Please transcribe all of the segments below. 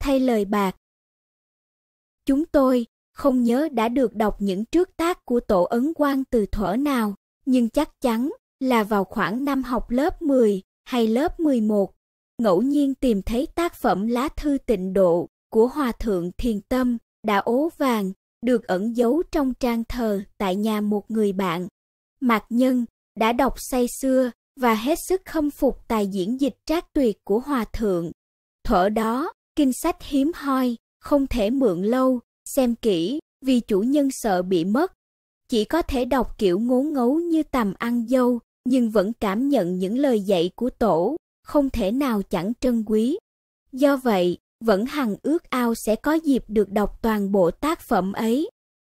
thay lời bạc. Chúng tôi không nhớ đã được đọc những trước tác của tổ ấn quang từ thuở nào, nhưng chắc chắn là vào khoảng năm học lớp 10 hay lớp 11, ngẫu nhiên tìm thấy tác phẩm Lá thư tịnh độ của Hòa thượng Thiền Tâm đã ố vàng, được ẩn giấu trong trang thờ tại nhà một người bạn. Mạc Nhân đã đọc say xưa và hết sức khâm phục tài diễn dịch trác tuyệt của Hòa thượng. thở đó, kinh sách hiếm hoi, không thể mượn lâu, xem kỹ, vì chủ nhân sợ bị mất. Chỉ có thể đọc kiểu ngố ngấu như tầm ăn dâu, nhưng vẫn cảm nhận những lời dạy của tổ, không thể nào chẳng trân quý. Do vậy, vẫn hằng ước ao sẽ có dịp được đọc toàn bộ tác phẩm ấy.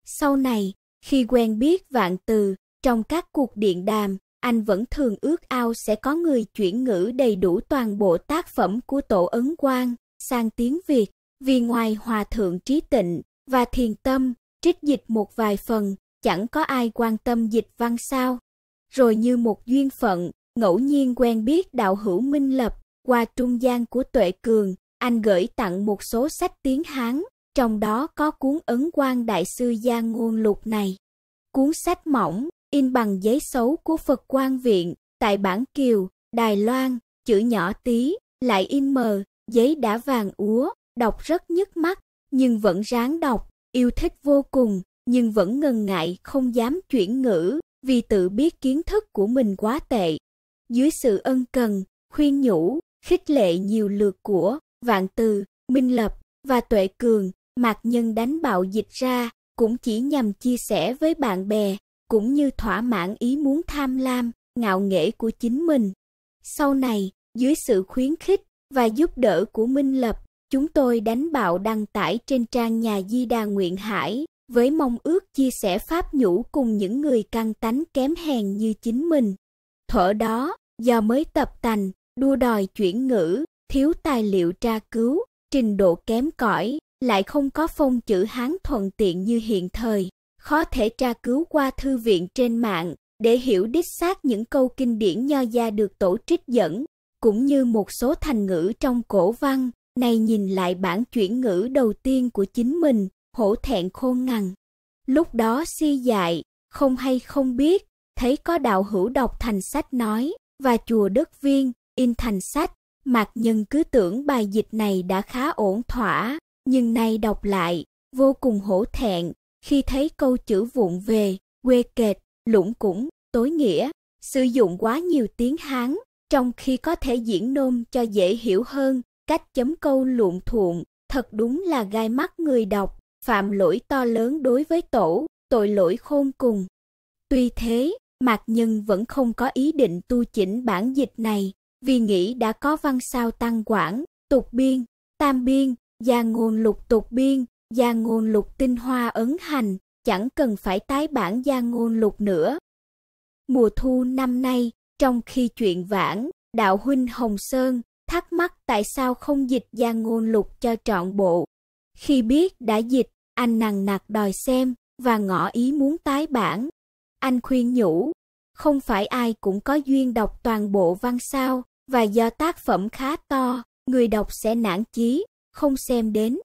Sau này, khi quen biết vạn từ, trong các cuộc điện đàm, anh vẫn thường ước ao sẽ có người chuyển ngữ đầy đủ toàn bộ tác phẩm của tổ ấn quang sang tiếng Việt, vì ngoài Hòa Thượng Trí Tịnh và Thiền Tâm trích dịch một vài phần, chẳng có ai quan tâm dịch văn sao. Rồi như một duyên phận, ngẫu nhiên quen biết đạo hữu Minh Lập qua trung gian của Tuệ Cường, anh gửi tặng một số sách tiếng Hán, trong đó có cuốn Ấn quan Đại sư Gia Ngôn Lục này. Cuốn sách mỏng, in bằng giấy xấu của Phật Quan Viện, tại Bản Kiều, Đài Loan, chữ nhỏ tí, lại in mờ, Giấy đã vàng úa, đọc rất nhức mắt, nhưng vẫn ráng đọc, yêu thích vô cùng, nhưng vẫn ngần ngại không dám chuyển ngữ, vì tự biết kiến thức của mình quá tệ. Dưới sự ân cần, khuyên nhủ, khích lệ nhiều lượt của Vạn Từ, Minh Lập và Tuệ Cường, Mạc Nhân đánh bạo dịch ra, cũng chỉ nhằm chia sẻ với bạn bè, cũng như thỏa mãn ý muốn tham lam, ngạo nghễ của chính mình. Sau này, dưới sự khuyến khích, và giúp đỡ của Minh Lập, chúng tôi đánh bạo đăng tải trên trang nhà Di Đà Nguyện Hải với mong ước chia sẻ pháp nhũ cùng những người căng tánh kém hèn như chính mình. Thở đó, do mới tập tành, đua đòi chuyển ngữ, thiếu tài liệu tra cứu, trình độ kém cỏi, lại không có phong chữ Hán thuận tiện như hiện thời, khó thể tra cứu qua thư viện trên mạng để hiểu đích xác những câu kinh điển nho gia được tổ trích dẫn, cũng như một số thành ngữ trong cổ văn, này nhìn lại bản chuyển ngữ đầu tiên của chính mình, hổ thẹn khôn ngằn. Lúc đó si dạy không hay không biết, thấy có đạo hữu đọc thành sách nói, và chùa Đức viên, in thành sách, mạc nhân cứ tưởng bài dịch này đã khá ổn thỏa, nhưng nay đọc lại, vô cùng hổ thẹn, khi thấy câu chữ vụn về, quê kệt, lũng củng, tối nghĩa, sử dụng quá nhiều tiếng Hán, trong khi có thể diễn nôm cho dễ hiểu hơn, cách chấm câu luộn thuộn, thật đúng là gai mắt người đọc, phạm lỗi to lớn đối với tổ, tội lỗi khôn cùng. Tuy thế, Mạc Nhân vẫn không có ý định tu chỉnh bản dịch này, vì nghĩ đã có văn sao tăng quản, tục biên, tam biên, gia ngôn lục tục biên, gia ngôn lục tinh hoa ấn hành, chẳng cần phải tái bản gia ngôn lục nữa. Mùa thu năm nay, trong khi chuyện vãn đạo huynh Hồng Sơn thắc mắc tại sao không dịch ra ngôn lục cho trọn bộ. Khi biết đã dịch, anh nằng nặc đòi xem và ngỏ ý muốn tái bản. Anh khuyên nhủ, không phải ai cũng có duyên đọc toàn bộ văn sao, và do tác phẩm khá to, người đọc sẽ nản chí, không xem đến.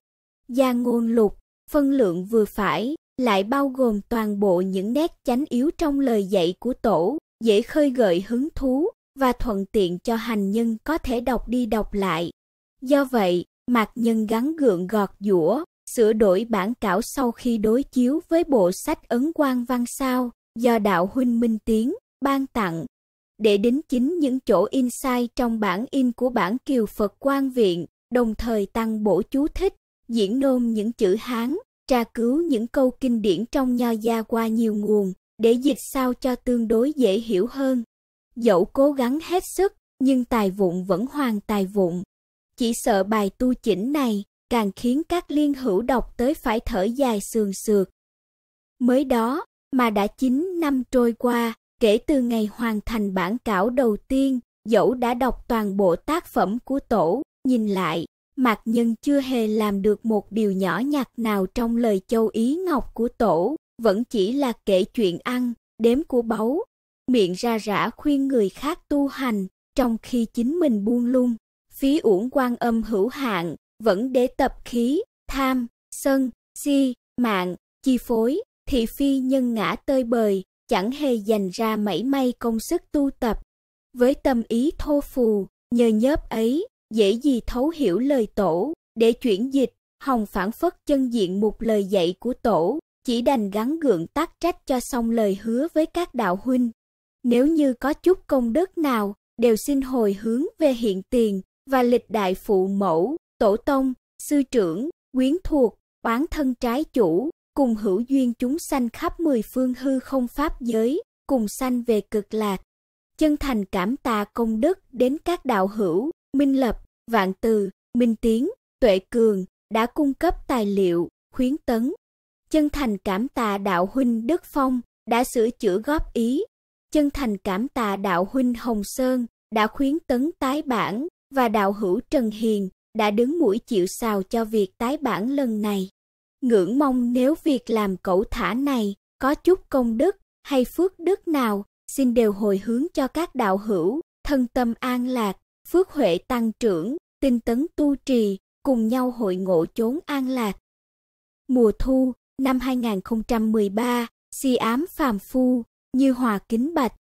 Gia ngôn lục, phân lượng vừa phải, lại bao gồm toàn bộ những nét chánh yếu trong lời dạy của tổ, dễ khơi gợi hứng thú và thuận tiện cho hành nhân có thể đọc đi đọc lại. Do vậy, mạc nhân gắn gượng gọt dũa, sửa đổi bản cảo sau khi đối chiếu với bộ sách ấn quan văn sao do đạo huynh minh tiến ban tặng để đính chính những chỗ in sai trong bản in của bản kiều Phật quan viện, đồng thời tăng bổ chú thích, diễn nôm những chữ Hán, tra cứu những câu kinh điển trong nho gia qua nhiều nguồn, để dịch sao cho tương đối dễ hiểu hơn. Dẫu cố gắng hết sức, nhưng tài vụng vẫn hoàn tài vụng. Chỉ sợ bài tu chỉnh này càng khiến các liên hữu đọc tới phải thở dài sườn sượt. Mới đó mà đã chín năm trôi qua, kể từ ngày hoàn thành bản cảo đầu tiên, dẫu đã đọc toàn bộ tác phẩm của tổ, nhìn lại, Mặc Nhân chưa hề làm được một điều nhỏ nhặt nào trong lời châu Ý Ngọc của tổ, vẫn chỉ là kể chuyện ăn, đếm của báu, miệng ra rã khuyên người khác tu hành, trong khi chính mình buông lung. Phí uổng quan âm hữu hạn, vẫn để tập khí, tham, sân, si, mạng, chi phối, thị phi nhân ngã tơi bời, chẳng hề dành ra mảy may công sức tu tập. Với tâm ý thô phù, nhờ nhớp ấy, dễ gì thấu hiểu lời tổ, để chuyển dịch, hồng phản phất chân diện một lời dạy của tổ, chỉ đành gắng gượng tác trách cho xong lời hứa với các đạo huynh. Nếu như có chút công đức nào, đều xin hồi hướng về hiện tiền và lịch đại phụ mẫu, tổ tông, sư trưởng, quyến thuộc, oán thân trái chủ, cùng hữu duyên chúng sanh khắp mười phương hư không pháp giới, cùng sanh về cực lạc. Chân thành cảm tạ công đức đến các đạo hữu, Minh Lập, Vạn Từ, Minh Tiến, Tuệ Cường đã cung cấp tài liệu, khuyến tấn, chân thành cảm tạ đạo huynh Đức Phong đã sửa chữa góp ý, chân thành cảm tạ đạo huynh Hồng Sơn đã khuyến tấn tái bản và đạo hữu Trần Hiền đã đứng mũi chịu sào cho việc tái bản lần này. Ngưỡng mong nếu việc làm cẩu thả này có chút công đức hay phước đức nào, xin đều hồi hướng cho các đạo hữu, thân tâm an lạc, phước huệ tăng trưởng, tinh tấn tu trì, cùng nhau hội ngộ chốn an lạc. Mùa thu, năm 2013, si ám phàm phu, như hòa kính bạch,